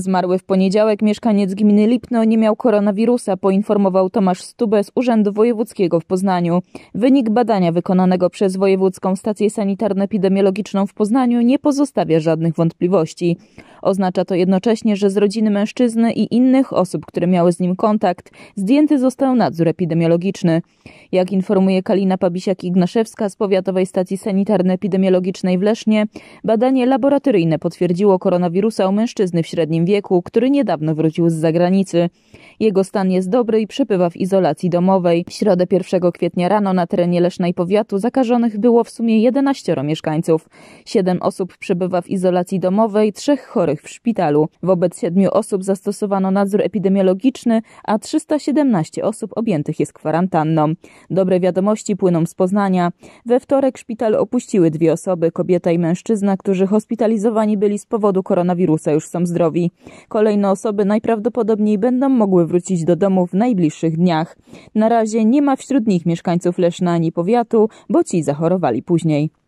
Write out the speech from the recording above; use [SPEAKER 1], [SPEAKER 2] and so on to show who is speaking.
[SPEAKER 1] Zmarły w poniedziałek mieszkaniec gminy Lipno nie miał koronawirusa, poinformował Tomasz Stube z Urzędu Wojewódzkiego w Poznaniu. Wynik badania wykonanego przez Wojewódzką Stację Sanitarno-Epidemiologiczną w Poznaniu nie pozostawia żadnych wątpliwości. Oznacza to jednocześnie, że z rodziny mężczyzny i innych osób, które miały z nim kontakt, zdjęty został nadzór epidemiologiczny. Jak informuje Kalina Pabisiak-Ignaszewska z Powiatowej Stacji Sanitarno-Epidemiologicznej w Lesznie, badanie laboratoryjne potwierdziło koronawirusa u mężczyzny w średnim wieku, który niedawno wrócił z zagranicy. Jego stan jest dobry i przebywa w izolacji domowej. W środę 1 kwietnia rano na terenie Leszna i powiatu zakażonych było w sumie 11 mieszkańców. Siedem osób przebywa w izolacji domowej, trzech chorych chorych w szpitalu. Wobec siedmiu osób zastosowano nadzór epidemiologiczny, a 317 osób objętych jest kwarantanną. Dobre wiadomości płyną z Poznania. We wtorek szpital opuściły dwie osoby, kobieta i mężczyzna, którzy hospitalizowani byli z powodu koronawirusa, już są zdrowi. Kolejne osoby najprawdopodobniej będą mogły wrócić do domu w najbliższych dniach. Na razie nie ma wśród nich mieszkańców Leszna ani powiatu, bo ci zachorowali później.